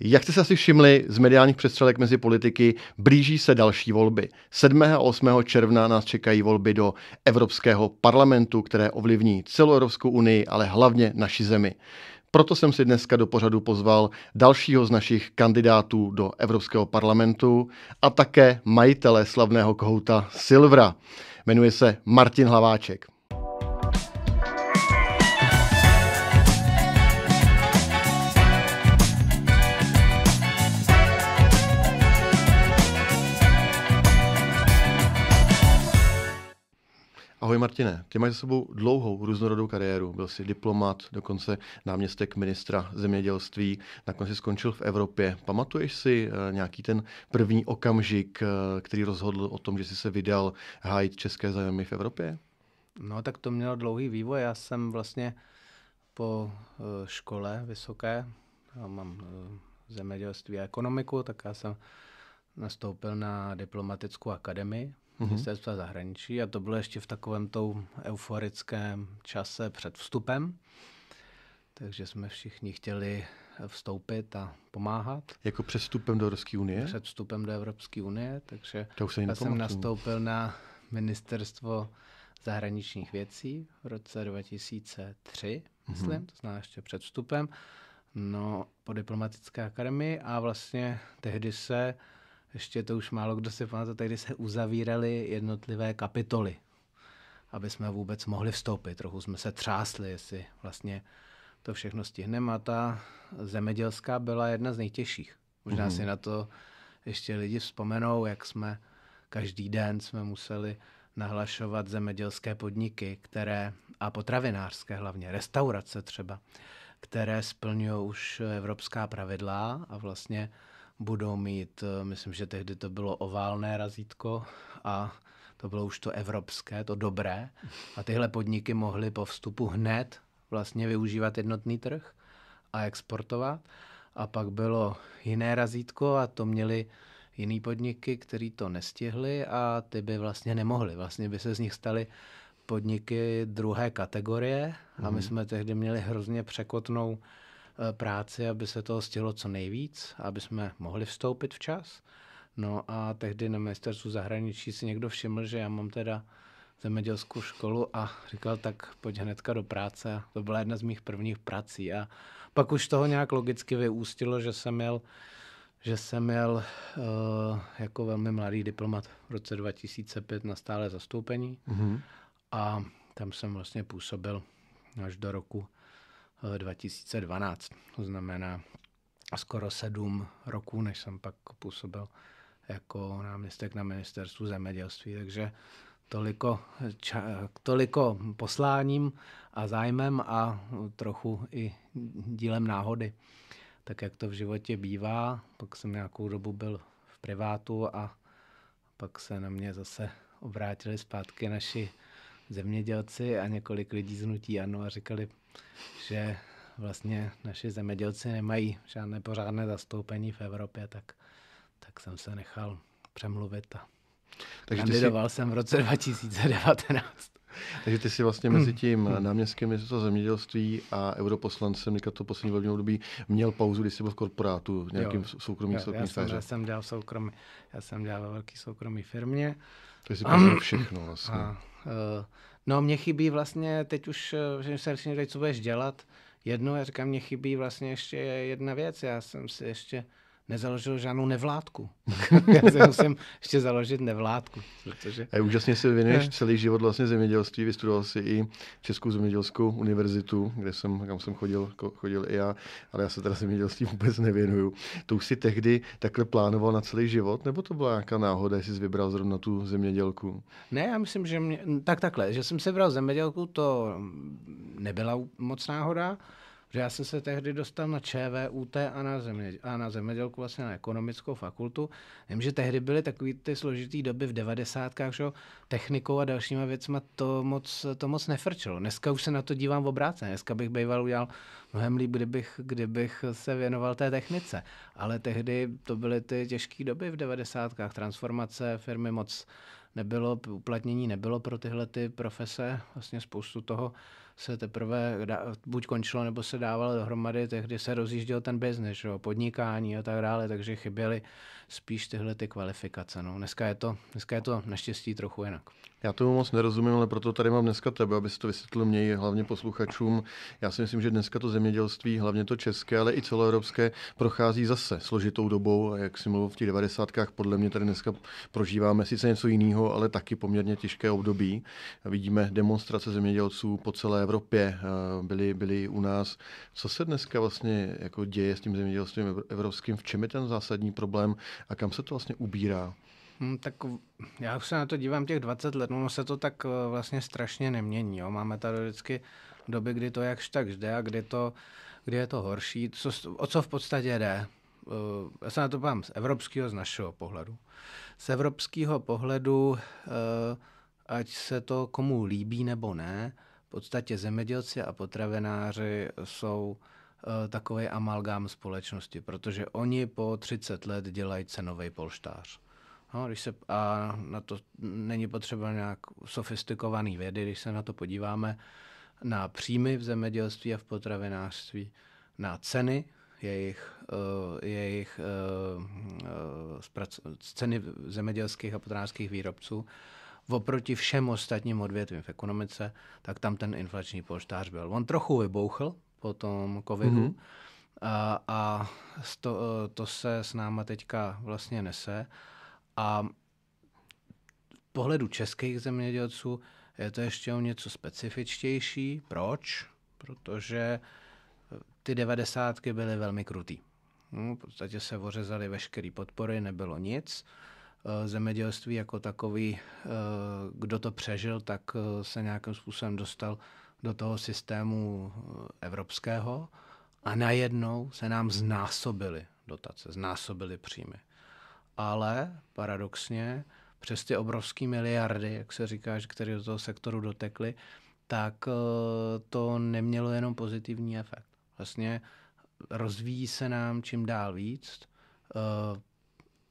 Jak jste se asi všimli z mediálních přestřelek mezi politiky, blíží se další volby. 7. a 8. června nás čekají volby do Evropského parlamentu, které ovlivní celou Evropskou unii, ale hlavně naši zemi. Proto jsem si dneska do pořadu pozval dalšího z našich kandidátů do Evropského parlamentu a také majitele slavného kohouta Silvra. Jmenuje se Martin Hlaváček. Ahoj Martine, ty máš za sebou dlouhou různorodou kariéru. Byl jsi diplomat, dokonce náměstek ministra zemědělství, nakonec jsi skončil v Evropě. Pamatuješ si eh, nějaký ten první okamžik, eh, který rozhodl o tom, že jsi se vydal hájit české zájmy v Evropě? No tak to mělo dlouhý vývoj. Já jsem vlastně po eh, škole vysoké, já mám zemědělství a ekonomiku, tak já jsem nastoupil na diplomatickou akademii mm-hmm. ministerstva zahraničí a to bylo ještě v takovém tou euforickém čase před vstupem. Takže jsme všichni chtěli vstoupit a pomáhat. Jako před vstupem do Evropské unie? Před vstupem do Evropské unie, takže to už já jsem nastoupil na ministerstvo zahraničních věcí v roce 2003, mm-hmm. myslím, to zná ještě před vstupem, no, po diplomatické akademii a vlastně tehdy se uh, ještě to už málo kdo si pamatuje, tehdy se uzavíraly jednotlivé kapitoly, aby jsme vůbec mohli vstoupit. Trochu jsme se třásli, jestli vlastně to všechno stihneme a ta zemědělská byla jedna z nejtěžších. Možná mm-hmm. si na to ještě lidi vzpomenou, jak jsme každý den jsme museli nahlašovat zemědělské podniky, které, a potravinářské hlavně, restaurace třeba, které splňují už evropská pravidla a vlastně budou mít, eh, myslím, že tehdy to bylo oválné razítko a to bylo už to evropské, to dobré. A tyhle podniky mohly po vstupu hned vlastně využívat jednotný trh a exportovat. A pak bylo jiné razítko a to měli jiný podniky, který to nestihli a ty by vlastně nemohli. Vlastně by se z nich staly podniky druhé kategorie a my mhm. jsme tehdy měli hrozně překotnou Eh, práci, aby se toho stihlo co nejvíc, aby jsme mohli vstoupit včas. No a tehdy na ministerstvu zahraničí si někdo všiml, že já mám teda zemědělskou školu a říkal, tak pojď hnedka do práce. To byla jedna z mých prvních prací a pak už toho nějak logicky vyústilo, že jsem měl, že jsem měl uh, jako velmi mladý diplomat v roce 2005 na stále zastoupení mm-hmm. a tam jsem vlastně působil až do roku 2012. Eh, to znamená skoro sedm roků, než jsem pak působil jako náměstek na ministerstvu zemědělství, takže toliko, ča, toliko posláním a zájmem a trochu i dílem náhody. Tak jak to v životě bývá, pak jsem nějakou dobu byl v privátu a pak se na mě zase obrátili zpátky naši zemědělci a několik lidí z Nutí Ano a říkali, že vlastně naši zemědělci nemají žádné pořádné zastoupení v Evropě, tak, tak jsem se nechal přemluvit a takže kandidoval jsi... jsem v roce 2019. Takže ty jsi vlastně mezi tím náměstkem ministerstva zemědělství a europoslancem, teďka to poslední volební období, měl pauzu, když jsi byl v korporátu, v nějakém soukromí jo, já, jsem, já jsem dělal soukromý, já jsem dělal velký soukromý firmě. To jsi um, všechno vlastně. A Eh, no, mně chybí vlastně, teď už, eh, že se říkají, co budeš dělat, Jednou já říkám, mně chybí vlastně ještě jedna věc, já jsem si ještě nezaložil žádnou nevládku. Já si musím ještě založit nevládku. Protože... A úžasně si věnuješ eh. celý život vlastně zemědělství. Vystudoval si i Českou zemědělskou univerzitu, kde jsem, kam jsem chodil, chodil i já, ale já se teda zemědělství vůbec nevěnuju. To už si tehdy takhle plánoval na celý život, nebo to byla nějaká náhoda, jestli jsi vybral zrovna tu zemědělku? Ne, já myslím, že mě... tak takhle, že jsem si vybral zemědělku, to nebyla moc náhoda. Že já jsem se tehdy dostal na ČVUT a na, země, a na zemědělku, vlastně na ekonomickou fakultu. Vím, že tehdy byly takové ty složitý doby v devadesátkách, že technikou a dalšíma věcma to moc, to moc nefrčelo. Dneska už se na to dívám v obráceně. Dneska bych býval udělal mnohem líp, kdybych, kdybych se věnoval té technice. Ale tehdy to byly ty těžké doby v devadesátkách. Transformace firmy moc nebylo, uplatnění nebylo pro tyhle ty profese. Vlastně spoustu toho se teprve da, buď končilo, nebo se dávalo dohromady, tehdy se rozjížděl ten biznis, podnikání a tak dále, takže chyběly spíš tyhle ty kvalifikace. No. Dneska, je to, dneska je to naštěstí trochu jinak. Já tomu moc nerozumím, ale proto tady mám dneska tebe, aby to vysvětlil mě hlavně posluchačům. Já si myslím, že dneska to zemědělství, hlavně to české, ale i celoevropské, prochází zase složitou dobou. A jak si mluvil v těch 90. podle mě tady dneska prožíváme sice něco jiného, ale taky poměrně těžké období. Vidíme demonstrace zemědělců po celé Evropě, eh, byly, byly u nás. Co se dneska vlastně jako děje s tím zemědělstvím evropským? V čem je ten zásadní problém a kam se to vlastně ubírá? Hmm, tak já už se na to dívám těch 20 let, ono se to tak eh, vlastně strašně nemění. Jo. Máme tady vždycky doby, kdy to jakž tak jde a kdy, to, kdy je to horší. Co, o co v podstatě jde? Eh, já se na to pám z evropského, z našeho pohledu. Z evropského pohledu, eh, ať se to komu líbí nebo ne, v podstatě zemědělci a potravináři jsou takový amalgám společnosti, protože oni po 30 let dělají cenový polštář. No, když se, a na to není potřeba nějak sofistikovaný vědy, když se na to podíváme, na příjmy v zemědělství a v potravinářství, na ceny jejich, eh, jejich eh, eh, ceny zemědělských a potravinářských výrobců oproti všem ostatním odvětvím v ekonomice, tak tam ten inflační polštář byl. On trochu vybouchl po tom covidu mm-hmm. a, a to, to se s náma teďka vlastně nese a pohledu českých zemědělců je to ještě o něco specifičtější. Proč? Protože eh, ty devadesátky byly velmi krutý. No, v podstatě se ořezaly veškeré podpory, nebylo nic. Eh, zemědělství jako takový, eh, kdo to přežil, tak se nějakým způsobem dostal do toho systému evropského a najednou se nám znásobily dotace, znásobily příjmy ale paradoxně přes ty obrovské miliardy, jak se říká, které do toho sektoru dotekly, tak eh, to nemělo jenom pozitivní efekt. Vlastně rozvíjí se nám čím dál víc eh,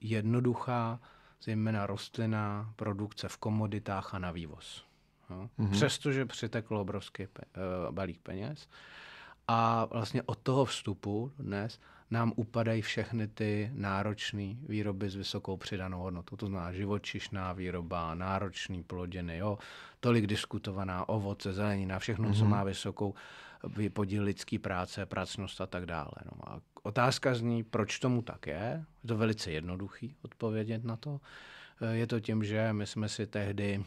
jednoduchá, zejména rostlinná produkce v komoditách a na vývoz. No. Mm-hmm. Přestože přiteklo obrovský pe- eh, balík peněz. A vlastně od toho vstupu dnes nám upadají všechny ty náročné výroby s vysokou přidanou hodnotou. To znamená živočišná výroba, náročný plodiny, jo, tolik diskutovaná ovoce, zelenina, všechno, mm-hmm. co mhm. má vysokou podíl lidský práce, pracnost a tak dále. No a otázka zní, proč tomu tak je. Je to velice jednoduchý odpovědět na to. Je to tím, že my jsme si tehdy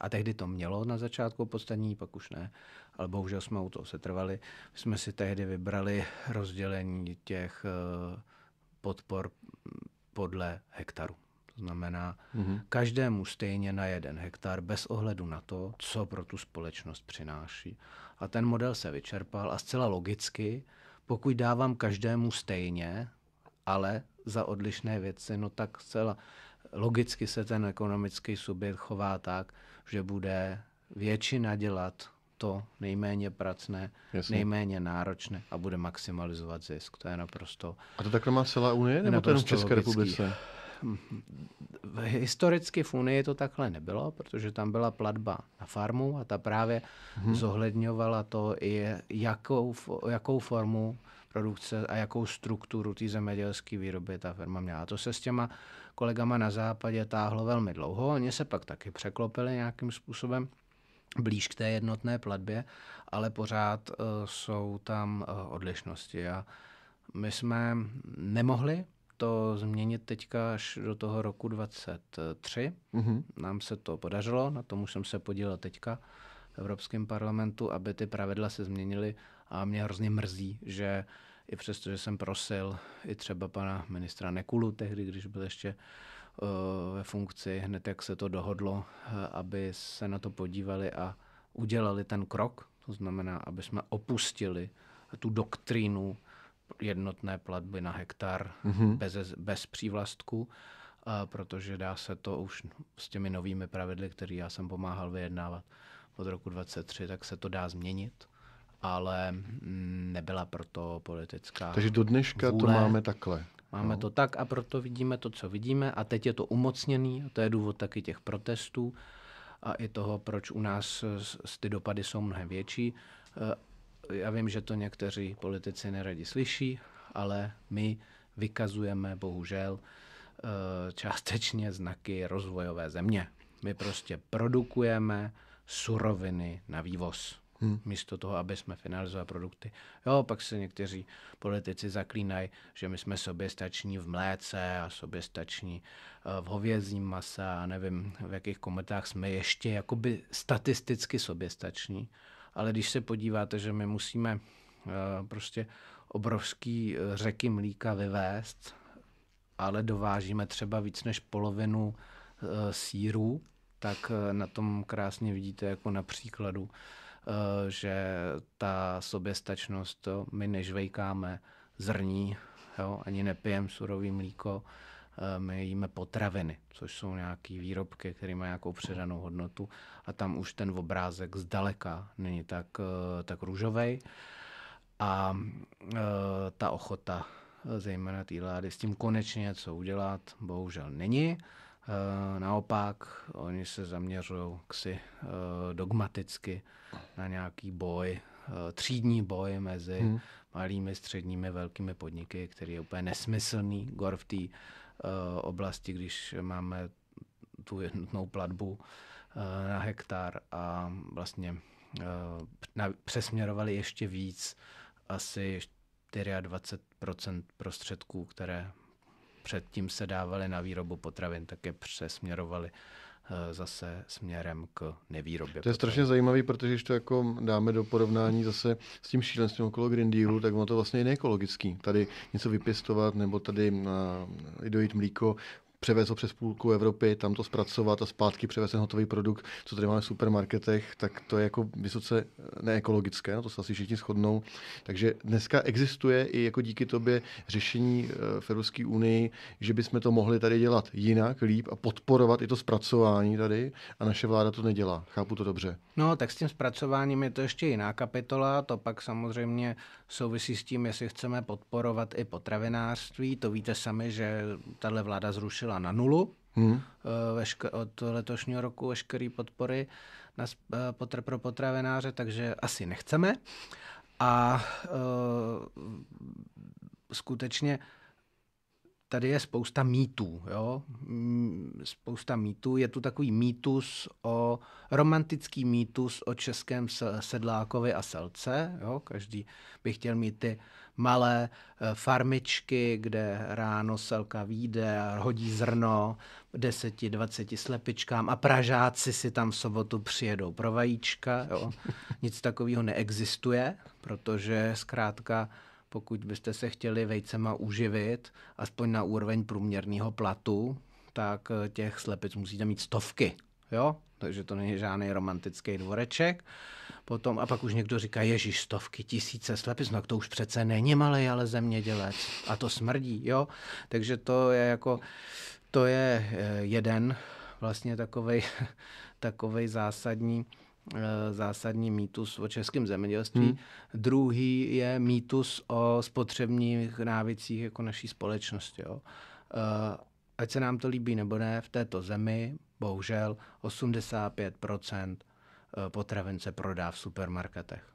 a tehdy to mělo na začátku podstatní, pak už ne, ale bohužel jsme u toho setrvali. My jsme si tehdy vybrali rozdělení těch eh, podpor podle hektaru. To znamená mm-hmm. každému stejně na jeden hektar bez ohledu na to, co pro tu společnost přináší. A ten model se vyčerpal a zcela logicky, pokud dávám každému stejně, ale za odlišné věci, no tak zcela logicky se ten ekonomický subjekt chová tak, že bude většina dělat to nejméně pracné, Jasně. nejméně náročné a bude maximalizovat zisk. To je naprosto. A to takhle má celá Unie nebo to jenom v České republice? Historicky v Unii to takhle nebylo, protože tam byla platba na farmu a ta právě hmm. zohledňovala to, i jakou, jakou formu produkce a jakou strukturu té zemědělské výroby ta firma měla. A to se s těma kolegama na západě táhlo velmi dlouho. Oni se pak taky překlopili nějakým způsobem blíž k té jednotné platbě, ale pořád eh, jsou tam eh, odlišnosti. A my jsme nemohli to změnit teďka až do toho roku 23. Mm-hmm. Nám se to podařilo, na tom už jsem se podílel teďka v Evropském parlamentu, aby ty pravidla se změnily a mě hrozně mrzí, že i přesto, že jsem prosil i třeba pana ministra Nekulu tehdy, když byl ještě Eh, ve funkci, hned jak se to dohodlo, eh, aby se na to podívali a udělali ten krok, to znamená, aby jsme opustili tu doktrínu jednotné platby na hektar mm-hmm. bez, bez přívlastku, eh, protože dá se to už s těmi novými pravidly, které já jsem pomáhal vyjednávat od roku 23, tak se to dá změnit ale mm, nebyla proto politická. Takže do dneška vůle. to máme takhle. Máme no. to tak a proto vidíme to, co vidíme a teď je to umocněný, to je důvod taky těch protestů a i toho, proč u nás ty dopady jsou mnohem větší. Eh, já vím, že to někteří politici neradi slyší, ale my vykazujeme bohužel eh, částečně znaky rozvojové země. My prostě produkujeme suroviny na vývoz hmm. místo toho, aby jsme finalizovali produkty. Jo, pak se někteří politici zaklínají, že my jsme soběstační v mléce a soběstační eh, v hovězím masa, a nevím, v jakých komentách jsme ještě jakoby statisticky soběstační. Ale když se podíváte, že my musíme eh, prostě obrovský eh, řeky mlíka vyvést, ale dovážíme třeba víc než polovinu sírů, tak na tom krásně vidíte jako na příkladu Eh, že ta soběstačnost, to my nežvejkáme zrní, jo, ani nepijeme surový mlíko, eh, my jíme potraviny, což jsou nějaké výrobky, které mají nějakou předanou hodnotu a tam už ten obrázek zdaleka není tak, eh, tak růžovej a ta ochota zejména té vlády s tím konečně něco udělat, bohužel není. Eh, naopak, oni se zaměřují ksi eh, dogmaticky na nějaký boj, eh, třídní boj mezi hmm. malými, středními, velkými podniky, který je úplně nesmyslný. Gor v té oblasti, když máme tu jednotnou platbu na hektar a vlastně přesměrovali ještě víc, asi 24 prostředků, které předtím se dávaly na výrobu potravin, tak je přesměrovaly eh, zase směrem k nevýrobě. To je potravin. strašně zajímavé, protože když to jako dáme do porovnání zase s tím šílenstvím okolo Green Dealu, tak ono to vlastně je neekologický. Tady něco vypěstovat nebo tady uh, dojít mlíko převezl přes půlku Evropy, tam to zpracovat a zpátky převez ten hotový produkt, co tady máme v supermarketech, tak to je jako vysoce neekologické, no to se asi všichni shodnou. Takže dneska existuje i jako díky tobě řešení eh, v Evropské unii, že bychom to mohli tady dělat jinak, líp a podporovat i to zpracování tady a naše vláda to nedělá. Chápu to dobře. No, tak s tím zpracováním je to ještě jiná kapitola, to pak samozřejmě souvisí s tím, jestli chceme podporovat i potravinářství. To víte sami, že tahle vláda zrušila snížila na nulu hmm. Eh, vešk- od letošního roku veškeré podpory na eh, potr- pro potravenáře, takže asi nechceme. A uh, skutečně tady je spousta mýtů. Jo? Spousta mýtů. Je tu takový mýtus o romantický mýtus o českém sedlákovi a selce. Jo? Každý by chtěl mít ty malé eh, farmičky, kde ráno selka vyjde a hodí zrno deseti, dvaceti slepičkám a Pražáci si tam v sobotu přijedou pro vajíčka. Jo. Nic takového neexistuje, protože zkrátka pokud byste se chtěli vejcema uživit, aspoň na úroveň průměrného platu, tak eh, těch slepic musíte mít stovky jo? takže to není žádný romantický dvoreček. Potom, a pak už někdo říká, ježíš, stovky, tisíce slepic, no to už přece není malý, ale zemědělec. A to smrdí, jo. Takže to je jako, to je e, jeden vlastně takovej, takovej zásadní, e, zásadní mýtus o českém zemědělství. Hmm. Druhý je mýtus o spotřebních návicích jako naší společnosti. Jo. E, ať se nám to líbí nebo ne, v této zemi bohužel 85 eh, potravin se prodá v supermarketech.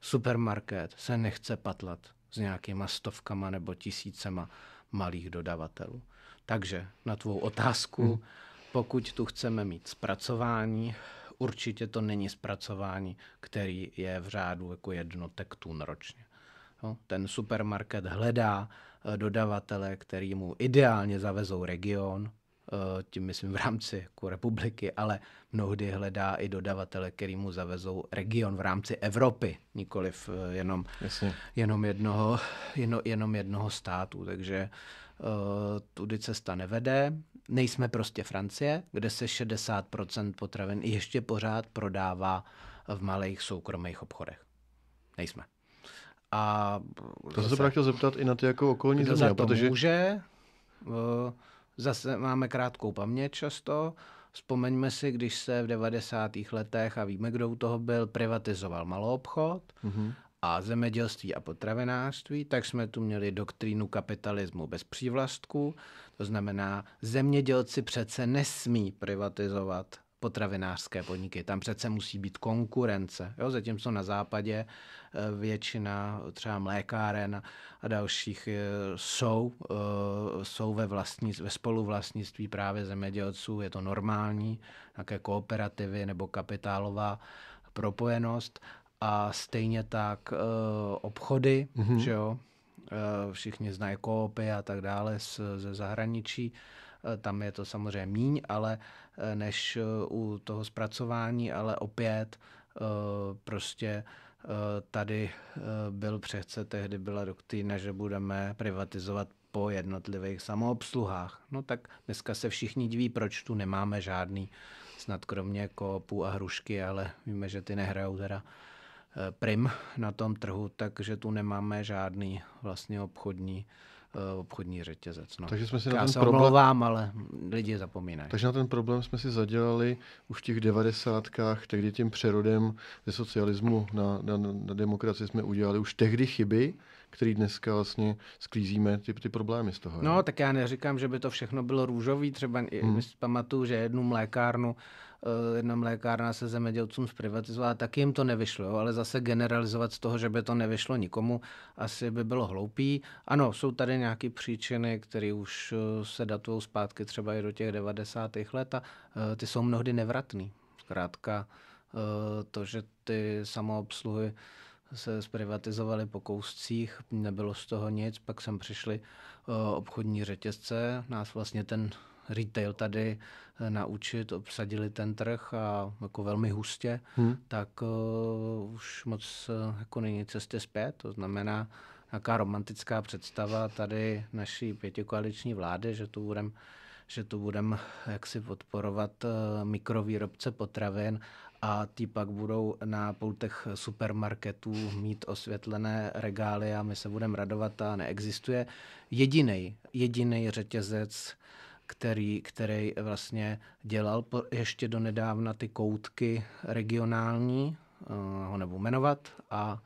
Supermarket se nechce patlat s nějakýma stovkama nebo tisícema malých dodavatelů. Takže na tvou otázku, hmm. pokud tu chceme mít zpracování, určitě to není zpracování, který je v řádu jako jednotek tun ročně. No, ten supermarket hledá eh, dodavatele, který mu ideálně zavezou region, Eh, tím myslím v rámci jako republiky, ale mnohdy hledá i dodavatele, který mu zavezou region v rámci Evropy, nikoliv eh, jenom, jenom, jednoho, jenom, jenom jednoho státu. Takže eh, tudy cesta nevede. Nejsme prostě Francie, kde se 60% potravin ještě pořád prodává v malých soukromých obchodech. Nejsme. A to zase, jsem se právě chtěl zeptat i na ty jako okolní země, protože... může, uh, Zase máme krátkou paměť často. Vzpomeňme si, když se v 90. letech, a víme, kdo u toho byl, privatizoval obchod mm-hmm. a zemědělství a potravinářství, tak jsme tu měli doktrínu kapitalismu bez přívlastku. To znamená, zemědělci přece nesmí privatizovat potravinářské podniky. Tam přece musí být konkurence. Jo? Zatímco na západě e, většina třeba mlékáren a dalších e, jsou, e, jsou ve, vlastní, ve spoluvlastnictví právě zemědělců. Je to normální, nějaké kooperativy nebo kapitálová propojenost. A stejně tak obchody, mm-hmm. že jo? všichni znají koopy a tak dále ze zahraničí. Eh, tam je to samozřejmě míň, ale eh, než eh, u toho zpracování, ale opět prostě tady byl přece, tehdy byla doktrína, že budeme privatizovat po jednotlivých samoobsluhách. No tak dneska se všichni diví, proč tu nemáme žádný, snad kromě kopu a hrušky, ale víme, že ty nehrajou teda prim na tom trhu, takže tu nemáme žádný vlastně obchodní Eh, obchodní řetězec. No. Takže jsme si Já na ten se problém... omlouvám, ale lidi zapomínají. Takže na ten problém jsme si zadělali už v těch devadesátkách, tehdy tím přerodem ze socialismu na, na, na demokracii jsme udělali už tehdy chyby, který dneska vlastně sklízíme ty, ty problémy z toho. No, je? tak já neříkám, že by to všechno bylo růžový. Třeba hmm. pamatuju, že jednu mlékárnu eh, jedna mlékárna se zemědělcům zprivatizovala, tak jim to nevyšlo, ale zase generalizovat z toho, že by to nevyšlo nikomu, asi by bylo hloupý. Ano, jsou tady nějaké příčiny, které už eh, se datují zpátky třeba i do těch 90. let a eh, ty jsou mnohdy nevratný. Zkrátka to, že ty samoobsluhy se zprivatizovali po kouscích, nebylo z toho nic, pak sem přišli eh, obchodní řetězce, nás vlastně ten retail tady eh, naučit, obsadili ten trh a jako velmi hustě, hmm. tak uh, už moc uh, jako není cesty zpět. To znamená, nějaká romantická představa tady naší pětikoaliční vlády, že tu budeme že tu budem jaksi podporovat uh, mikrovýrobce potravin a ty pak budou na pultech supermarketů mít osvětlené regály a my se budeme radovat a neexistuje jediný, jediný řetězec, který, který vlastně dělal ještě do nedávna ty koutky regionální, eh, ho nebudu jmenovat, a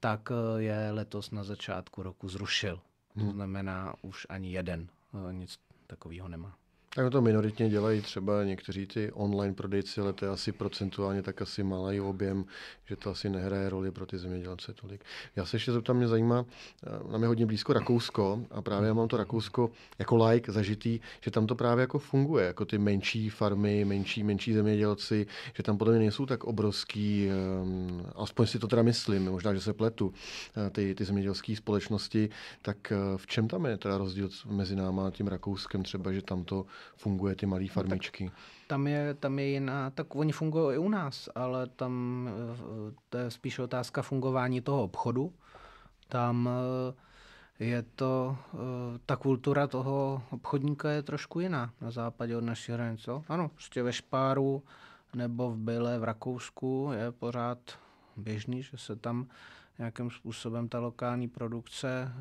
tak eh, je letos na začátku roku zrušil. To hmm. znamená, už ani jeden eh, nic takového nemá. Tak to minoritně dělají třeba někteří ty online prodejci, ale to je asi procentuálně tak asi malý objem, že to asi nehraje roli pro ty zemědělce tolik. Já se ještě zeptám, mě zajímá, eh, nám je hodně blízko Rakousko a právě já mám to Rakousko jako like zažitý, že tam to právě jako funguje, jako ty menší farmy, menší, menší zemědělci, že tam podle mě nejsou tak obrovský, eh, aspoň si to teda myslím, možná, že se pletu, eh, ty, ty zemědělské společnosti, tak v čem tam je teda rozdíl mezi náma a tím Rakouskem třeba, že tam to funguje ty malé no farmičky? No, tam je, tam je jiná, tak oni fungují i u nás, ale tam eh, to je spíš otázka fungování toho obchodu. Tam eh, je to, eh, ta kultura toho obchodníka je trošku jiná na západě od naší hranice. Ano, prostě ve Špáru nebo v Byle v Rakousku je pořád běžný, že se tam nějakým způsobem ta lokální produkce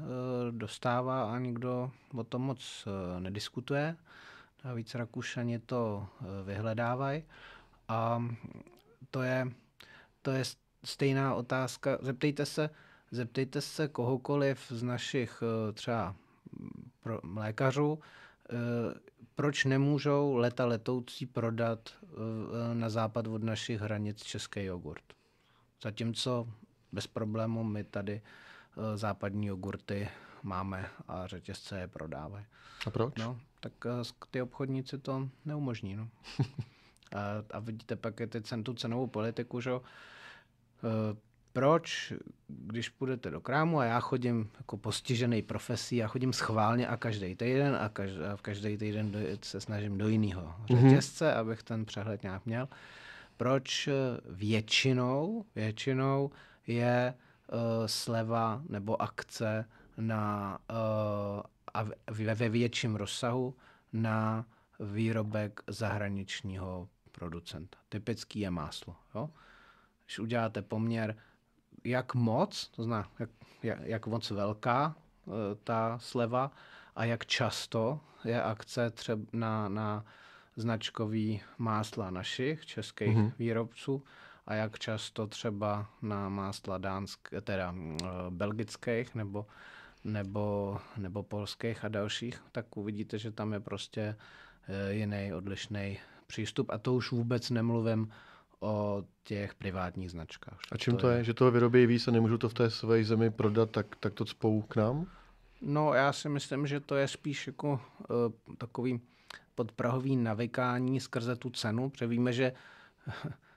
dostává a nikdo o tom moc nediskutuje. A víc Rakušaně to eh, vyhledávají. A to je, to je stejná otázka. Zeptejte se, zeptejte se kohokoliv z našich eh, třeba mm, pro, lékařů, eh, proč nemůžou leta letoucí prodat na západ od našich hranic český jogurt. Zatímco bez problému my tady západní jogurty máme a řetězce je prodávají. A proč? No, tak eh, ty obchodníci to neumožní. No. a, a vidíte pak je teď tu cenovou politiku, že eh, proč, když půjdete do krámu a já chodím jako postižený profesí, já chodím schválně a každý týden a, každý, a každý týden do, se snažím do jiného mhm. řetězce, mm-hmm. abych ten přehled nějak měl. Proč eh, většinou, většinou je uh, sleva nebo akce na uh, a ve větším rozsahu na výrobek zahraničního producenta. Typický je máslo. Jo? Když uděláte poměr, jak moc, to zná, jak, jak, jak moc velká e, ta sleva a jak často je akce třeba na, na značkový másla našich českých mm-hmm. výrobců a jak často třeba na másla dánsk, teda e, belgických nebo nebo, nebo polských a dalších, tak uvidíte, že tam je prostě e, jiný, odlišný přístup. A to už vůbec nemluvím o těch privátních značkách. A čím to, je? je? Že toho vyrobí víc a nemůžu to v té své zemi prodat, tak, tak to spou k nám? No já si myslím, že to je spíš jako uh, takový podprahový navykání skrze tu cenu, protože víme, že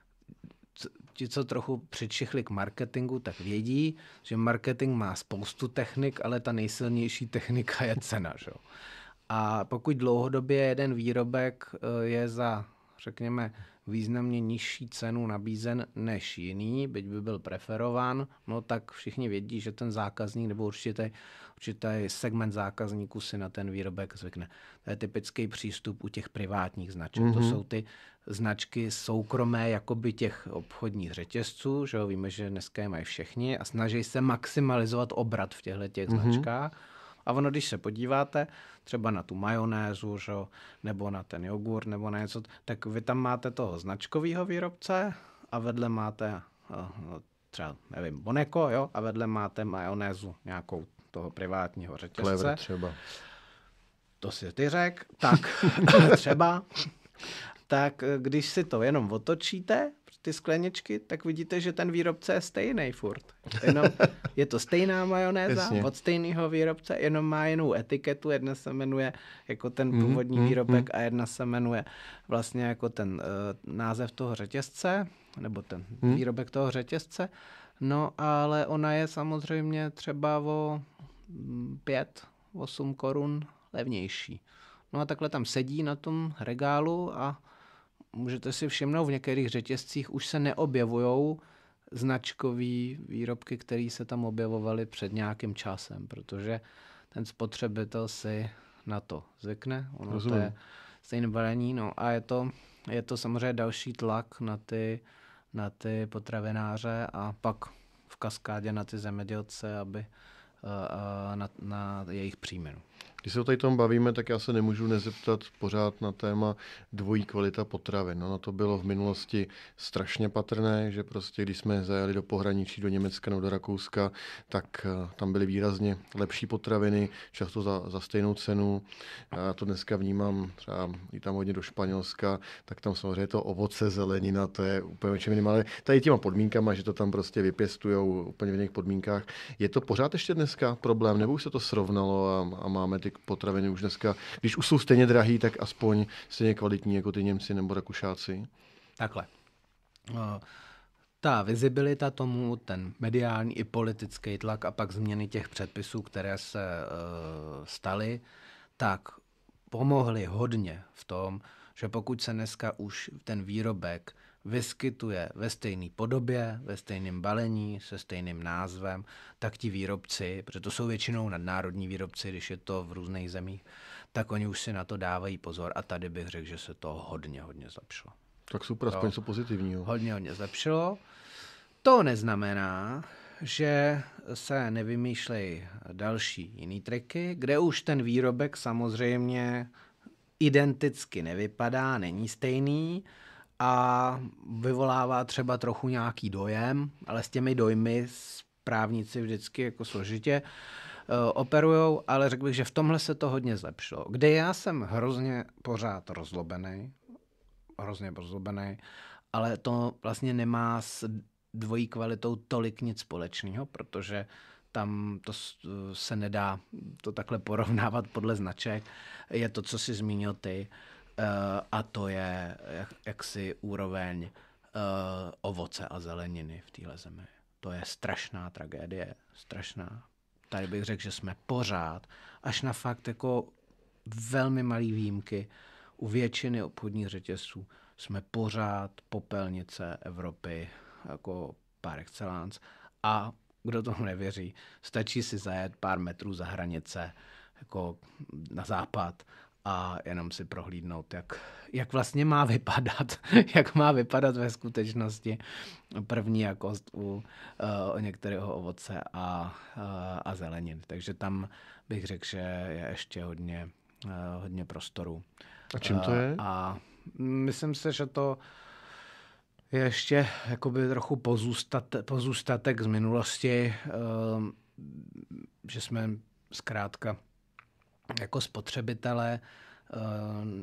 ti, co trochu přičichli k marketingu, tak vědí, že marketing má spoustu technik, ale ta nejsilnější technika je cena. Že? A pokud dlouhodobě jeden výrobek eh, je za, řekněme, významně nižší cenu nabízen než jiný, byť by byl preferován, no tak všichni vědí, že ten zákazník nebo určitý, určitý segment zákazníků si na ten výrobek zvykne. To je typický přístup u těch privátních značek. Mm-hmm. To mhm. jsou ty značky soukromé jakoby těch obchodních řetězců, že jo, víme, že dneska je mají všichni a snaží se maximalizovat obrat v těchto těch mm-hmm. značkách. A ono, když se podíváte třeba na tu majonézu, že, nebo na ten jogurt, nebo na něco, tak vy tam máte toho značkového výrobce a vedle máte no, třeba, nevím, Boneko, jo, a vedle máte majonézu nějakou toho privátního řetězce. Clever třeba. To si ty řek, tak třeba tak eh, když si to jenom otočíte, ty skleničky, tak vidíte, že ten výrobce je stejný furt. Jenom je to stejná majonéza Jasně. od stejného výrobce, jenom má jinou etiketu. Jedna se jmenuje jako ten mm-hmm, původní mm, výrobek mm, a jedna se jmenuje vlastně jako ten uh, název toho řetězce, nebo ten mm. výrobek toho řetězce. No, ale ona je samozřejmě třeba o 5-8 mm, korun levnější. No a takhle tam sedí na tom regálu a můžete si všimnout, v některých řetězcích už se neobjevují značkový výrobky, které se tam objevovaly před nějakým časem, protože ten spotřebitel si na to zvykne. Ono Rozumím. to je stejné balení. No a je to, je to samozřejmě další tlak na ty, na ty potravináře a pak v kaskádě na ty zemědělce, aby eh, eh, na, na jejich příjmenu. No. Když se o tady tom bavíme, tak já se nemůžu nezeptat pořád na téma dvojí kvalita potravin. No, na to bylo v minulosti strašně patrné, že prostě když jsme zajeli do pohraničí, do Německa nebo do Rakouska, tak eh, tam byly výrazně lepší potraviny, často za, za stejnou cenu. Já to dneska vnímám třeba i tam hodně do Španělska, tak tam samozřejmě to ovoce, zelenina, to je úplně něčem jiným, ale tady těma podmínkama, že to tam prostě vypěstují úplně v jiných podmínkách. Je to pořád ještě dneska problém, nebo už se to srovnalo a, a má máme ty potraviny už dneska. Když už jsou stejně drahý, tak aspoň stejně kvalitní jako ty Němci nebo Rakušáci. Takhle. Eh, ta vizibilita tomu, ten mediální i politický tlak a pak změny těch předpisů, které se eh, staly, tak pomohly hodně v tom, že pokud se dneska už ten výrobek vyskytuje ve stejné podobě, ve stejném balení, se stejným názvem, tak ti výrobci, protože to jsou většinou nadnárodní výrobci, když je to v různých zemích, tak oni už si na to dávají pozor a tady bych řekl, že se to hodně, hodně zlepšilo. Tak super, aspoň co pozitivního. Hodně, hodně zlepšilo. To neznamená, že se nevymýšlejí další jiný triky, kde už ten výrobek samozřejmě identicky nevypadá, není stejný, a vyvolává třeba trochu nějaký dojem, ale s těmi dojmy právníci vždycky jako složitě eh, operujou, ale řekl bych, že v tomhle se to hodně zlepšilo. Kde já jsem hrozně pořád rozlobený, hrozně rozlobený, ale to vlastně nemá s dvojí kvalitou tolik nic společného, protože tam to eh, se nedá to takhle porovnávat podle značek. Je to, co si zmínil ty. Uh, Eh, a to je jak, jaksi úroveň uh, ovoce a zeleniny v téhle zemi. To je strašná tragédie, strašná. Tady bych řekl, že jsme pořád, až na fakt jako velmi malý výjimky, u většiny obchodních řetězců jsme pořád popelnice Evropy jako par excellence a kdo tomu nevěří, stačí si zajet pár metrů za hranice jako na západ a jenom si prohlídnout, jak, jak vlastně má vypadat, jak má vypadat ve skutečnosti první jakost u uh, některého ovoce a, uh, a zelenin. Takže tam bych řekl, že je ještě hodně, uh, hodně prostoru. A čím to je? Uh, a myslím se, že to je ještě jakoby trochu pozůstat, pozůstatek z minulosti, uh, že jsme zkrátka jako spotřebitelé eh,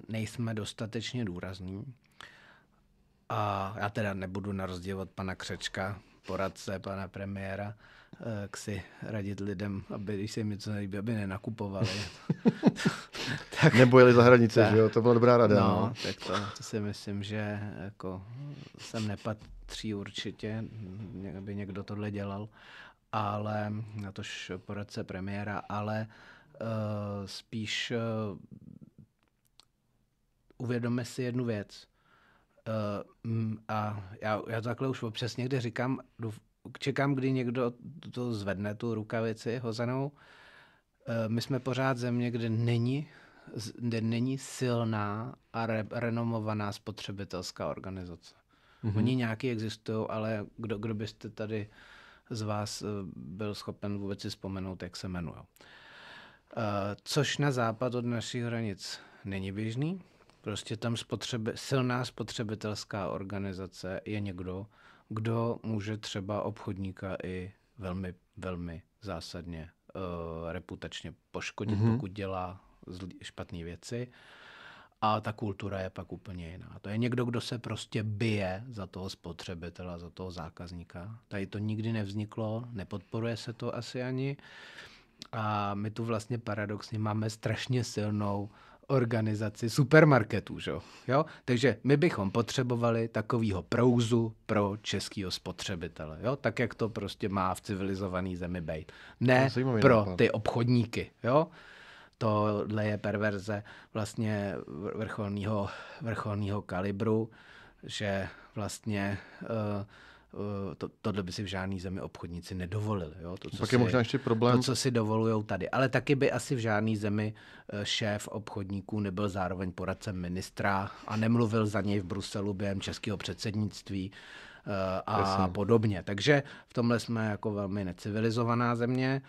nejsme dostatečně důrazní. A já teda nebudu na rozdíl od pana Křečka, poradce pana premiéra, eh, k si radit lidem, aby když se jim něco nelíbí, aby nenakupovali. tak, Nebo jeli za hranice, tak, že jo? To byla dobrá rada. No, no. tak to, to si myslím, že jako sem nepatří určitě, aby někdo tohle dělal, ale na tož poradce premiéra, ale uh, Eh, spíš eh, uvědomme si jednu věc. Eh, mm, a já, já to takhle už občas někde říkám, čekám, kdy někdo to zvedne, tu rukavici hozenou. My jsme pořád země, kde není, kde není silná a re, renomovaná spotřebitelská organizace. Mm-hmm. Oni nějaký existují, ale kdo, kdo byste tady z vás byl schopen vůbec si vzpomenout, jak se jmenují. Eh, což na západ od našich hranic není běžný. Prostě tam spotřebe, silná spotřebitelská organizace je někdo, kdo může třeba obchodníka i velmi, velmi zásadně uh, reputačně poškodit, mm-hmm. pokud dělá špatné věci. A ta kultura je pak úplně jiná. To je někdo, kdo se prostě bije za toho spotřebitela, za toho zákazníka. Tady to nikdy nevzniklo, nepodporuje se to asi ani. Uh, a my tu vlastně paradoxně máme strašně silnou organizaci supermarketů, že? jo? Takže my bychom potřebovali takového prouzu pro českýho spotřebitele, jo? Tak, jak to prostě má v civilizovaný zemi být. Ne pro nápad. ty obchodníky, jo? Tohle je perverze vlastně vrcholního vrcholného kalibru, že vlastně uh, Eh, to, tohle by si v žádný zemi obchodníci nedovolili. Jo? To, co Pak si, je možná ještě problém. To, co si dovolují tady. Ale taky by asi v žádný zemi eh, šéf obchodníků nebyl zároveň poradcem ministra a nemluvil za něj v Bruselu během českého předsednictví eh, a Jasně. podobně. Takže v tomhle jsme jako velmi necivilizovaná země,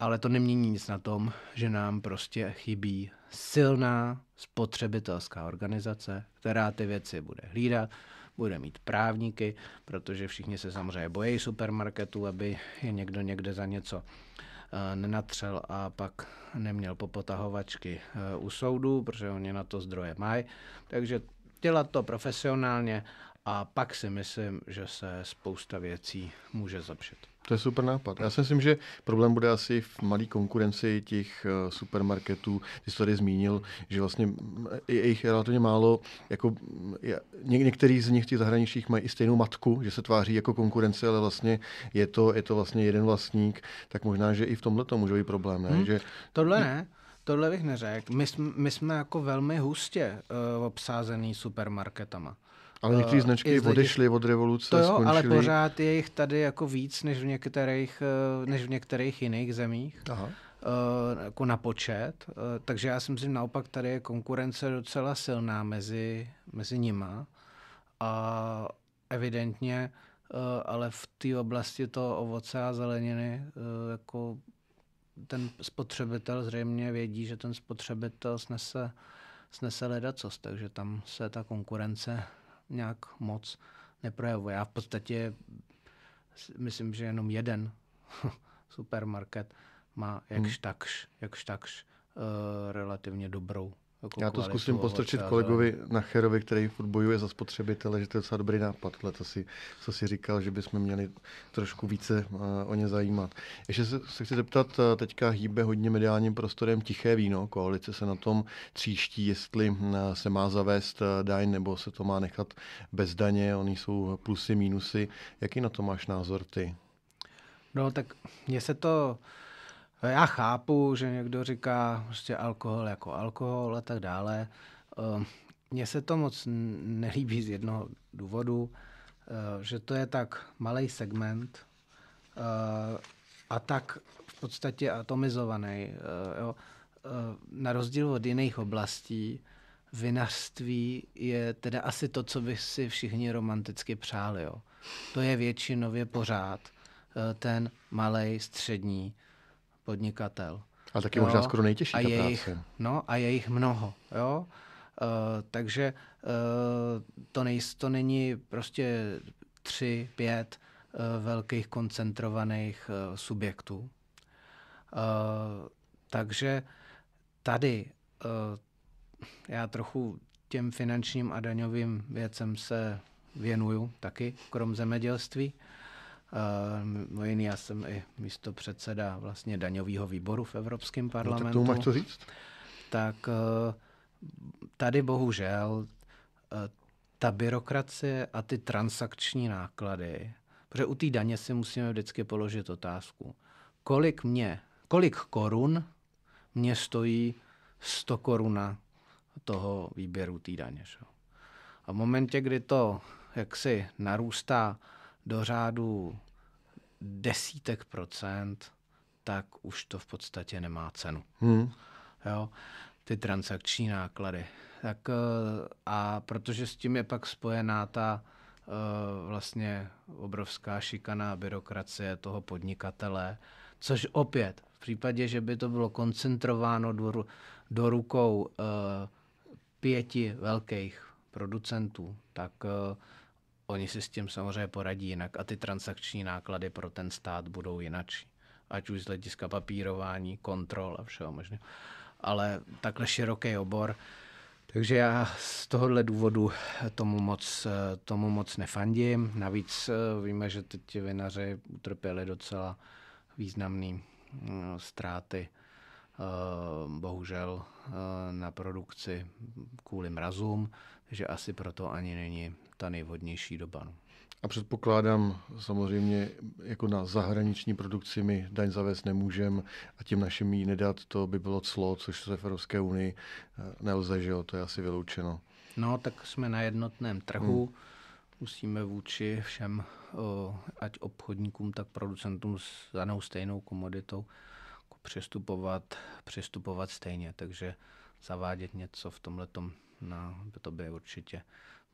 ale to nemění nic na tom, že nám prostě chybí silná spotřebitelská organizace, která ty věci bude hlídat, bude mít právníky, protože všichni se samozřejmě bojí supermarketu, aby je někdo někde za něco eh, nenatřel a pak neměl popotahovačky eh, u soudu, protože oni na to zdroje mají. Takže dělat to profesionálně a pak si myslím, že se spousta věcí může zlepšit. To je super nápad. No. Já si myslím, že problém bude asi v malé konkurenci těch eh, supermarketů. Ty jsi tady zmínil, že vlastně je jich relativně málo. Jako, ně, některý z nich, těch zahraničních, mají i stejnou matku, že se tváří jako konkurence, ale vlastně je to, je to vlastně jeden vlastník. Tak možná, že i v tomhle to může být problém. Ne? Hmm. Že, Tohle hm? ne. Tohle bych neřekl. My, jsme, my jsme jako velmi hustě uh, obsázený supermarketama. Ale eh, některé značky uh, odešly od revoluce, to jo, skončili. ale pořád je jich tady jako víc než v některých, eh, než v některých jiných zemích. Aha. Uh, jako na počet, uh, takže já si myslím naopak tady je konkurence docela silná mezi, mezi nima a evidentně uh, ale v té oblasti toho ovoce a zeleniny jako ten spotřebitel zřejmě vědí, že ten spotřebitel snese, snese ledacost, takže tam se ta konkurence nějak moc neprojevuje. Já v podstatě myslím, že jenom jeden supermarket má jakž hmm. takž, jakž takž uh, relativně dobrou jako Já to zkusím postrčit ovoce, kolegovi Nacherovi, který furt bojuje za spotřebitele, že to je docela dobrý nápad, tohle, co si, co si říkal, že bychom měli trošku více uh, o ně zajímat. Ještě se, se chci zeptat, eh, teďka hýbe hodně mediálním prostorem tiché víno, koalice se na tom tříští, jestli hm, se má zavést eh, daň nebo se to má nechat bez daně, oni jsou plusy, mínusy. Jaký na to máš názor ty? No tak mně se to Eh, já chápu, že někdo říká prostě alkohol jako alkohol a tak dále. Ehm, mně se to moc nelíbí z jednoho důvodu, eh, že to je tak malý segment eh, a tak v podstatě atomizovaný. Jo. Na rozdíl od jiných oblastí, vinařství je teda asi to, co by si všichni romanticky přáli. Jo. To je většinově pořád ten malý střední podnikatel. a taky jo? možná skoro nejtěžší a ta je práce. Jich, no a je jich mnoho, jo. Uh, takže uh, to, nej, to není prostě tři, pět uh, velkých koncentrovaných uh, subjektů. Uh, takže tady uh, já trochu těm finančním a daňovým věcem se věnuju taky, krom zemědělství. Mimo eh, no jiný, já jsem i místo předseda vlastně daňového výboru v Evropském parlamentu. No, tak to máš říct? Tak eh, tady bohužel eh, ta byrokracie a ty transakční náklady, protože u té daně si musíme vždycky položit otázku, kolik mě, kolik korun mě stojí 100 koruna toho výběru té daně. Že? A v momentě, kdy to jaksi narůstá do řádu desítek procent, tak už to v podstatě nemá cenu. Hmm. Jo, ty transakční náklady. Tak, eh, a protože s tím je pak spojená ta eh, vlastně obrovská šikaná byrokracie toho podnikatele, což opět v případě, že by to bylo koncentrováno do, do rukou eh, pěti velkých producentů, tak Oni si s tím samozřejmě poradí jinak a ty transakční náklady pro ten stát budou jinačí. Ať už z hlediska papírování, kontrol a všeho možného. Ale takhle široký obor. Takže já z tohohle důvodu tomu moc, tomu moc nefandím. Navíc eh, víme, že teď vinaři utrpěli docela významné mm, ztráty eh, bohužel eh, na produkci kvůli mrazům, že asi proto ani není ta nejvhodnější doba. No. A předpokládám samozřejmě, jako na zahraniční produkci my daň zavést nemůžeme a těm našim jí nedat, to by bylo clo, což se v Evropské unii eh, nelze, že jo, to je asi vyloučeno. No, tak jsme na jednotném trhu, hmm. musíme vůči všem, o, ať obchodníkům, tak producentům s danou stejnou komoditou jako přistupovat, přistupovat stejně, takže zavádět něco v tomhletom, no, to by určitě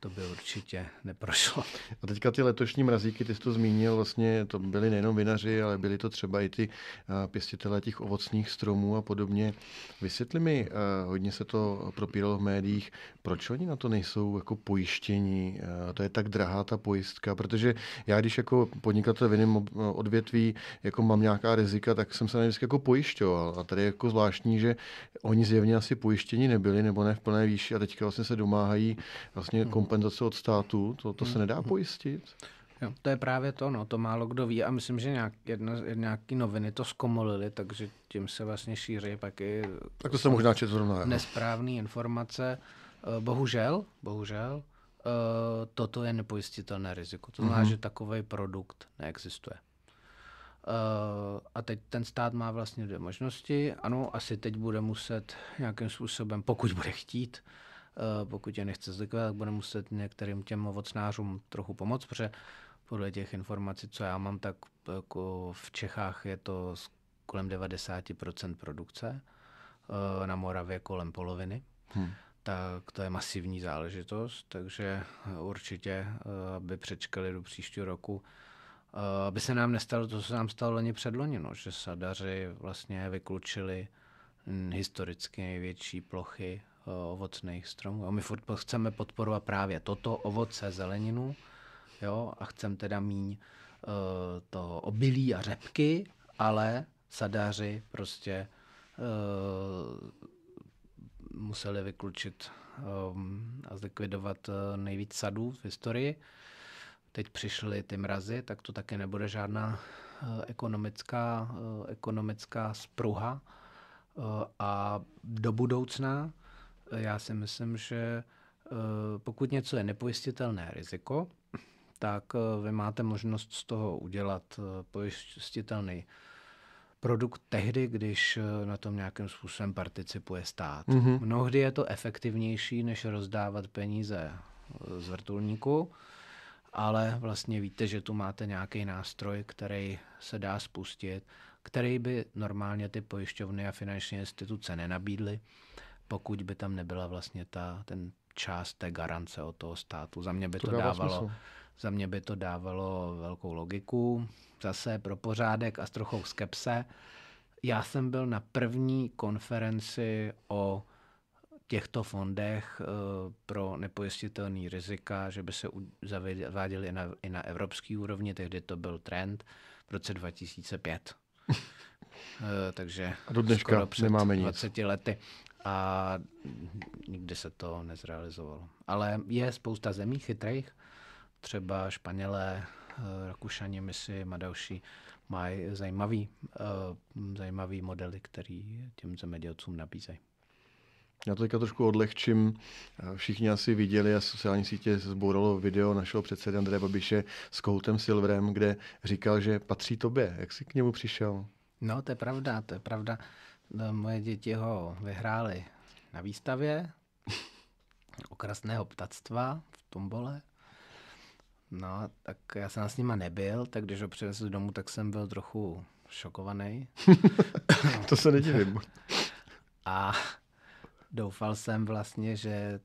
to by určitě neprošlo. A teďka ty letošní mrazíky, ty jsi to zmínil, vlastně to byli nejenom vinaři, ale byli to třeba i ty eh, pěstitelé těch ovocných stromů a podobně. Vysvětli mi, eh, hodně se to propíralo v médiích, proč oni na to nejsou jako pojištění? Eh, to je tak drahá ta pojistka, protože já když jako podnikatel v jiném odvětví jako mám nějaká rizika, tak jsem se na vždycky jako pojišťoval. A tady je jako zvláštní, že oni zjevně asi pojištění nebyli nebo ne v plné výši a teďka vlastně se domáhají vlastně hmm kompenzace od státu, to, to se hmm. nedá pojistit. Jo, to je právě to, no, to málo kdo ví a myslím, že nějak, jedna, nějaký noviny to zkomolily, takže tím se vlastně šíří pak i tak to se možná čet zrovna, nesprávný informace. Eh, bohužel, bohužel, eh, toto je nepojistitelné riziko. To znamená, mm-hmm. že takový produkt neexistuje. Eh, a teď ten stát má vlastně dvě možnosti. Ano, asi teď bude muset nějakým způsobem, pokud bude chtít, Eh, pokud je nechce zlikvidovat, tak bude muset některým těm ovocnářům trochu pomoct, protože podle těch informací, co já mám, tak jako v Čechách je to kolem 90% produkce, eh, na Moravě kolem poloviny. Hmm. Tak to je masivní záležitost, takže určitě, eh, aby přečkali do příštího roku, aby se nám nestalo to, co se nám stalo loni před loni, no, že sadaři vlastně vyklučili hm, historicky největší plochy Eh, ovocných stromů. Jo, my furt chceme podporovat právě toto ovoce, zeleninu jo, a chceme teda míň eh, to obilí a řepky, ale sadaři prostě eh, museli vyklučit a zlikvidovat nejvíc sadů v historii. Teď přišly ty mrazy, tak to taky nebude žádná ekonomická, ekonomická spruha. A do budoucna já si myslím, že eh, pokud něco je nepojistitelné riziko, tak eh, vy máte možnost z toho udělat eh, pojistitelný produkt tehdy, když na tom nějakým způsobem participuje stát. Mm-hmm. Mnohdy je to efektivnější, než rozdávat peníze z vrtulníku, ale vlastně víte, že tu máte nějaký nástroj, který se dá spustit, který by normálně ty pojišťovny a finanční instituce nenabídly pokud by tam nebyla vlastně ta, ten část té garance od toho státu. Za mě by to, to dávalo, smysl. za mě by to dávalo velkou logiku. Zase pro pořádek a s trochou skepse. Já jsem byl na první konferenci o těchto fondech eh, pro nepojistitelný rizika, že by se zaváděly i na, i na evropský úrovni, tehdy to byl trend v roce 2005. Eh, takže a do dneška skoro před nemáme nic. 20 lety a nikdy se to nezrealizovalo. Ale je spousta zemí chytrých, třeba Španělé, eh, Rakušani, myslím a další mají zajímavý, eh, zajímavý modely, který těm zemědělcům nabízejí. Já to teďka trošku odlehčím. Eh, všichni asi viděli a sociální sítě zbouralo video našeho předsedy Andreje Babiše s Koutem Silverem, kde říkal, že patří tobě. Jak jsi k němu přišel? No, to je pravda, to je pravda. No, moje děti ho vyhrály na výstavě okrasného ptactva v Tombole. No, tak já jsem s nima nebyl, tak když ho přivezl domů, tak jsem byl trochu šokovaný. to se nedivím. A doufal jsem vlastně, že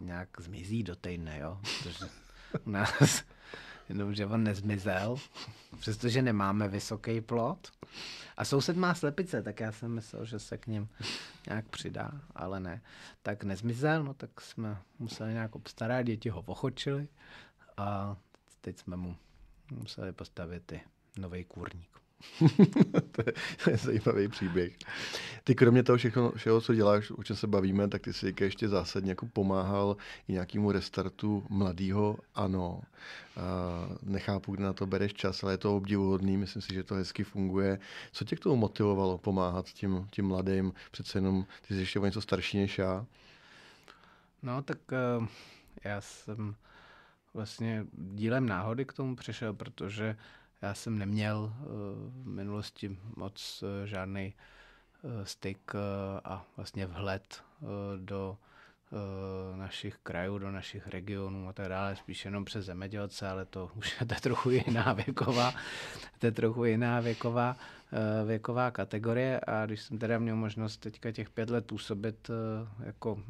nějak zmizí do týdne, jo? Protože u nás jenom že on nezmizel, přestože nemáme vysoký plot. A soused má slepice, tak já jsem myslel, že se k ním nějak přidá, ale ne. Tak nezmizel, no tak jsme museli nějak obstarat, děti ho pochočili a teď jsme mu museli postavit i nový kůrník. to, je, to je zajímavý příběh. Ty kromě toho všeho, všeho, co děláš, o čem se bavíme, tak ty jsi ještě zásadně jako pomáhal i nějakému restartu mladýho ano. a nechápu, kde na to bereš čas, ale je to obdivuhodný, myslím si, že to hezky funguje. Co tě k tomu motivovalo pomáhat tím, tím mladým? Přece jenom ty jsi ještě o něco starší než já. No, tak uh, já jsem vlastně dílem náhody k tomu přišel, protože uh, já jsem neměl eh, v minulosti moc eh, žádný eh, styk a vlastně vhled do našich krajů, do našich regionů a tak dále, spíš jenom přes zemědělce, ale to už je to trochu jiná věková, to je trochu jiná věková, věková kategorie a když jsem teda měl možnost teďka těch pět let působit jako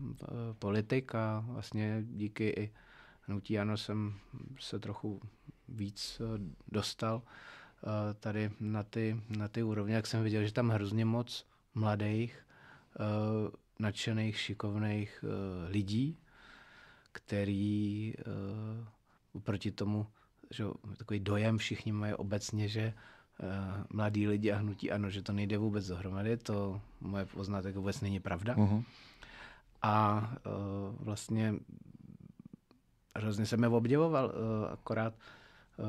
politik a vlastně díky i hnutí ano jsem se trochu víc eh, dostal eh, tady na ty, na ty úrovně, jak jsem viděl, že tam hrozně moc mladých, eh, nadšených, šikovných lidí, který oproti tomu, že takový dojem všichni mají obecně, že mladí lidi a hnutí ano, že to nejde vůbec dohromady, to moje poznatek vůbec není pravda. Uh-huh. A uh, vlastně hrozně jsem je obdivoval, uh, akorát Eh,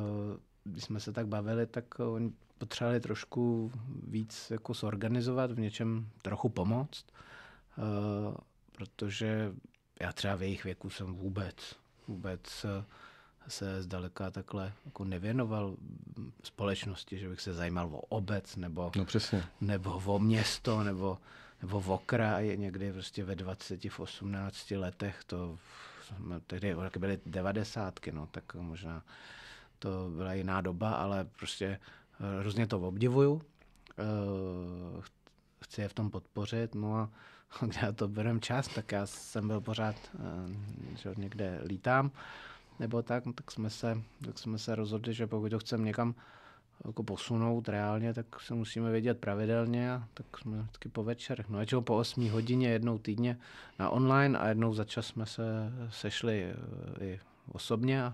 když jsme se tak bavili, tak oni potřebovali trošku víc jako zorganizovat, v něčem trochu pomoct, eh, protože já třeba v jejich věku jsem vůbec, vůbec se zdaleka takhle jako nevěnoval společnosti, že bych se zajímal o obec nebo, no přesně. nebo o město nebo, nebo o kraj. Někdy prostě ve 20, v 18 letech to jsme tehdy byly devadesátky, no, tak možná to byla jiná doba, ale prostě eh, hrozně to obdivuju. Eh, chci je v tom podpořit, no a kde já to berem čas, tak já jsem byl pořád, eh, že někde lítám, nebo tak, no, tak, jsme se, tak jsme se rozhodli, že pokud to chceme někam jako posunout reálně, tak se musíme vědět pravidelně tak jsme vždycky po večerech. No většinou po 8 hodině, jednou týdně na online a jednou za čas jsme se sešli i osobně a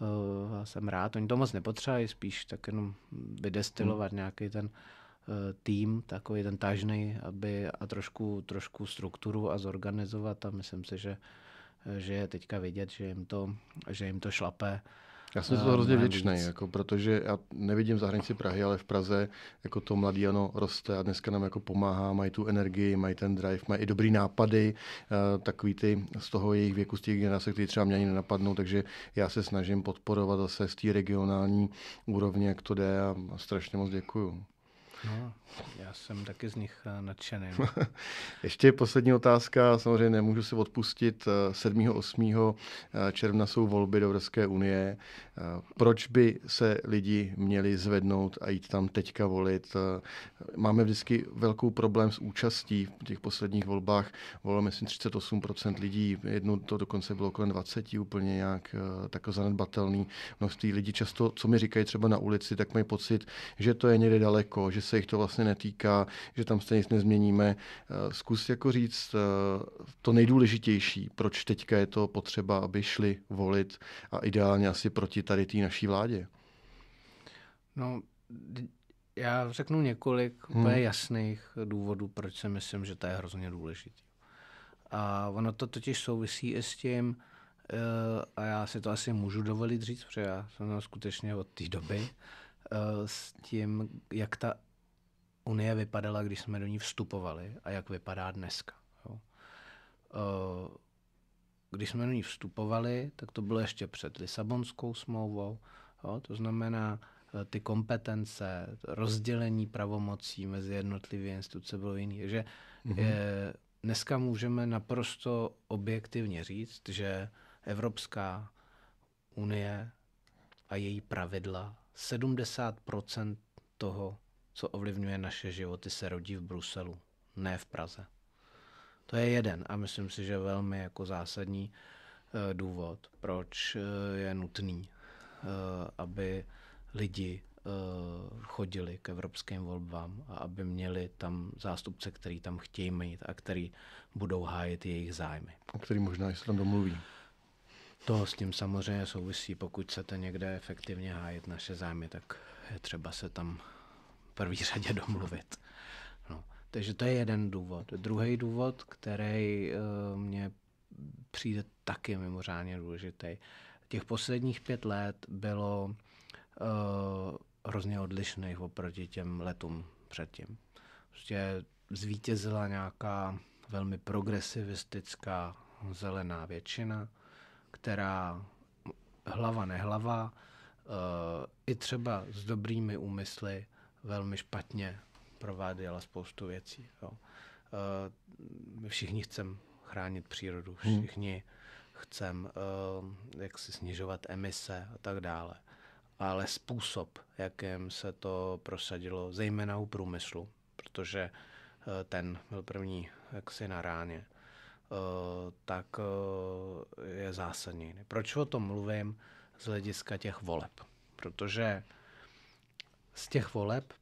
uh, jsem rád. Oni to moc nepotřebují, spíš tak jenom vydestilovat hmm. nějaký ten uh, tým, takový ten tažný, aby a trošku, trošku strukturu a zorganizovat a myslím si, že že je teďka vidět, že jim to, že jim to šlape já jsem to eh, hrozně věčný, jako, protože já nevidím za hranici Prahy, ale v Praze jako to mladí ano roste a dneska nám jako pomáhá, mají tu energii, mají ten drive, mají i dobrý nápady, uh, takový ty z toho jejich věku, z těch generace, které třeba mě ani nenapadnou, takže já se snažím podporovat zase z té regionální úrovně, jak to jde a strašně moc děkuju. No, já jsem taky z nich eh, nadšený. Ještě poslední otázka, samozřejmě nemůžu si odpustit. 7. Eh, 8. Eh, června jsou volby do Evropské unie. Proč by se lidi měli zvednout a jít tam teďka volit? Máme vždycky velkou problém s účastí v těch posledních volbách. Volilo myslím 38% lidí, jednu to dokonce bylo kolem 20 úplně nějak tako zanedbatelný množství lidí. Často, co mi říkají třeba na ulici, tak mají pocit, že to je někde daleko, že se jich to vlastně netýká, že tam stejně nic nezměníme. Eh, zkus jako říct eh, to nejdůležitější, proč teďka je to potřeba, aby šli volit a ideálně asi proti tady té naší vládě. No, já řeknu několik hmm. úplně jasných důvodů, proč si myslím, že to je hrozně důležitý. A ono to totiž souvisí i s tím, eh, a já si to asi můžu dovolit říct, protože já jsem skutečně od té doby, s tím, jak ta Unie vypadala, když jsme do ní vstupovali a jak vypadá dneska. Jo. Eh, když jsme do ní vstupovali, tak to bylo ještě před Lisabonskou smlouvou. Jo. To znamená, eh, ty kompetence, rozdělení pravomocí mezi jednotlivými instituce bylo jiný. Takže mm-hmm. je, eh, dneska můžeme naprosto objektivně říct, že Evropská unie a její pravidla 70 toho, co ovlivňuje naše životy, se rodí v Bruselu, ne v Praze. To je jeden a myslím si, že velmi jako zásadní eh, důvod, proč eh, je nutný, eh, aby lidi chodili k evropským volbám a aby měli tam zástupce, který tam chtějí mít a který budou hájit jejich zájmy. A který možná se tam domluví. To s tím samozřejmě souvisí. Pokud chcete někde efektivně hájit naše zájmy, tak je třeba se tam první řadě domluvit. No. Takže to je jeden důvod. Druhý důvod, který eh, mě přijde taky mimořádně důležitý. Těch posledních pět let bylo uh, hrozně odlišných oproti těm letům předtím. Prostě zvítězila nějaká velmi progresivistická zelená většina, která hlava nehlava, uh, i třeba s dobrými úmysly, velmi špatně prováděla spoustu věcí. Jo. Eh, my všichni chceme chránit přírodu, hmm. všichni chceme eh, jak si snižovat emise a tak dále. Ale způsob, jakým se to prosadilo, zejména u průmyslu, protože eh, ten byl první jaksi na ráně, tak je zásadní. Proč o tom mluvím z hlediska těch voleb? Protože z těch voleb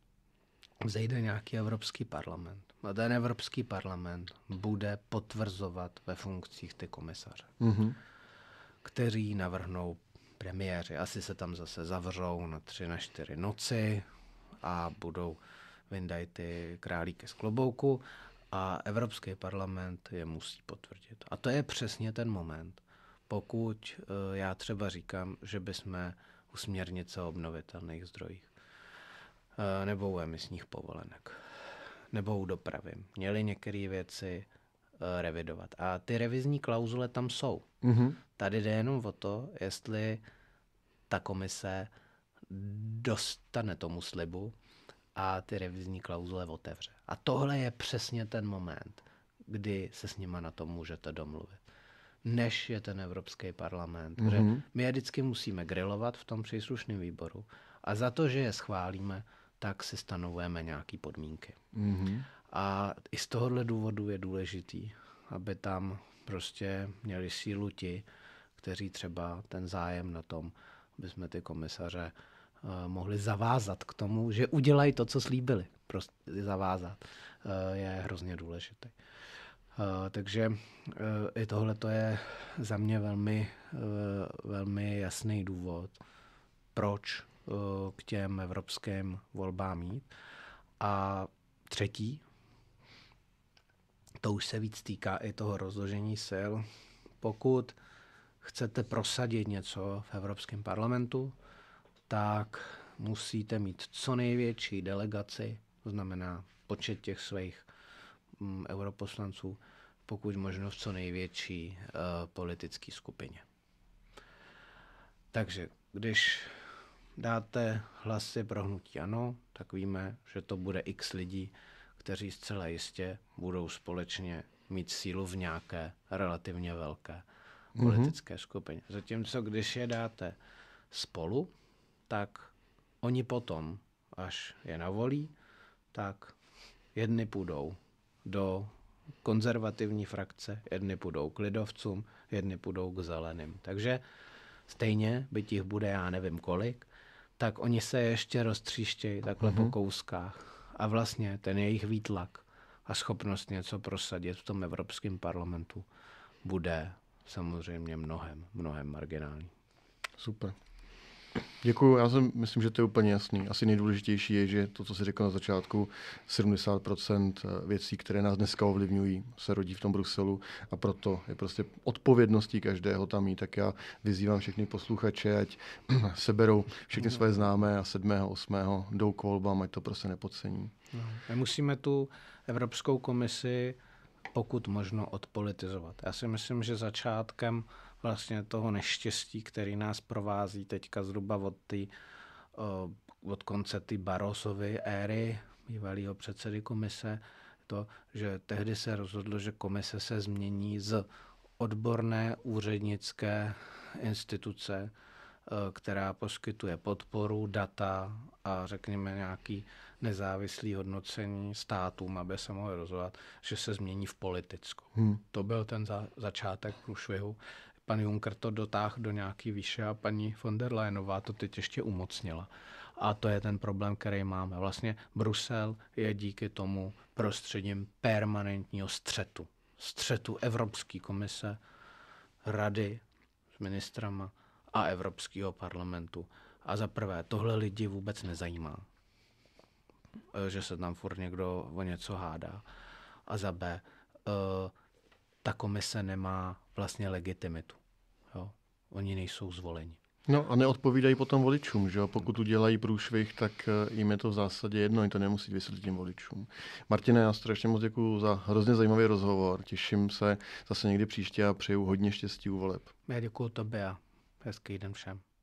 vzejde nějaký Evropský parlament. A ten Evropský parlament bude potvrzovat ve funkcích ty komisaře, mm-hmm. kteří navrhnou premiéři. Asi se tam zase zavřou na tři, na čtyři noci a budou vyndají ty králíky z klobouku a Evropský parlament je musí potvrdit. A to je přesně ten moment, pokud eh, já třeba říkám, že bychom u směrnice o obnovitelných zdrojích Eh, nebo u emisních povolenek, nebo u dopravy. Měli některé věci eh, revidovat. A ty revizní klauzule tam jsou. Mm-hmm. Tady jde jenom o to, jestli ta komise dostane tomu slibu a ty revizní klauzule otevře. A tohle je přesně ten moment, kdy se s nima na tom můžete domluvit. Než je ten Evropský parlament. Mm-hmm. My je vždycky musíme grilovat v tom příslušném výboru a za to, že je schválíme, tak si stanovujeme nějaké podmínky. Mm-hmm. A i z tohohle důvodu je důležitý, aby tam prostě měli sílu ti, kteří třeba ten zájem na tom, aby jsme ty komisaře uh, mohli zavázat k tomu, že udělají to, co slíbili. Prostě zavázat uh, je hrozně důležité. Uh, eh, takže i tohle to je za mě velmi, velmi jasný důvod, proč Eh, k těm evropským volbám mít. A třetí, to už se víc týká i toho rozložení sil. Pokud chcete prosadit něco v Evropském parlamentu, tak musíte mít co největší delegaci, to znamená počet těch svých mm, europoslanců, pokud možno v co největší uh, politické skupině. Takže když dáte hlasy pro hnutí ano, tak víme, že to bude x lidí, kteří zcela jistě budou společně mít sílu v nějaké relativně velké mhm. politické mm-hmm. skupině. Zatímco když je dáte spolu, tak oni potom, až je navolí, tak jedny půjdou do konzervativní frakce, jedny půjdou k lidovcům, jedny půjdou k zeleným. Takže stejně, byť jich bude já nevím kolik, tak oni se ještě roztříštějí takhle mm-hmm. po mhm. kouskách. A vlastně ten jejich výtlak a schopnost něco prosadit v tom Evropském parlamentu bude samozřejmě mnohem, mnohem marginální. Super. Děkuji, já jsem, myslím, že to je úplně jasný. Asi nejdůležitější je, že to, co jsi řekl na začátku, 70% eh, věcí, které nás dneska ovlivňují, se rodí v tom Bruselu a proto je prostě odpovědností každého tam jít. Tak já vyzývám všechny posluchače, ať seberou všechny své známé a 7. 8. jdou k volbám, ať to prostě nepodcení. No. My musíme tu Evropskou komisi pokud možno odpolitizovat. Já si myslím, že začátkem vlastně toho neštěstí, který nás provází teďka zhruba od, ty, od konce ty Barosovy éry, bývalého předsedy komise, to, že tehdy se rozhodlo, že komise se změní z odborné úřednické instituce, která poskytuje podporu, data a řekněme nějaký nezávislý hodnocení státům, aby se mohli rozhodovat, že se změní v politickou. Hmm. To byl ten za- začátek průšvihu, pan Juncker to dotáhl do nějaký výše a paní von der Leyenová to teď ještě umocnila. A to je ten problém, který máme. Vlastně Brusel je díky tomu prostředím permanentního střetu. Střetu Evropské komise, rady s ministrama a Evropského parlamentu. A za prvé, tohle lidi vůbec nezajímá, eh, že se tam furt někdo o něco hádá. A za B, eh, ta komise nemá vlastně legitimitu. Jo? Oni nejsou zvoleni. No a neodpovídají potom voličům, že jo? Pokud udělají průšvih, tak eh, jim je to v zásadě jedno, jim to nemusí vysvětlit těm voličům. Martina, já strašně moc děkuji za hrozně zajímavý rozhovor. Těším se zase někdy příště a přeju hodně štěstí u voleb. Já děkuji tobě a hezký den všem.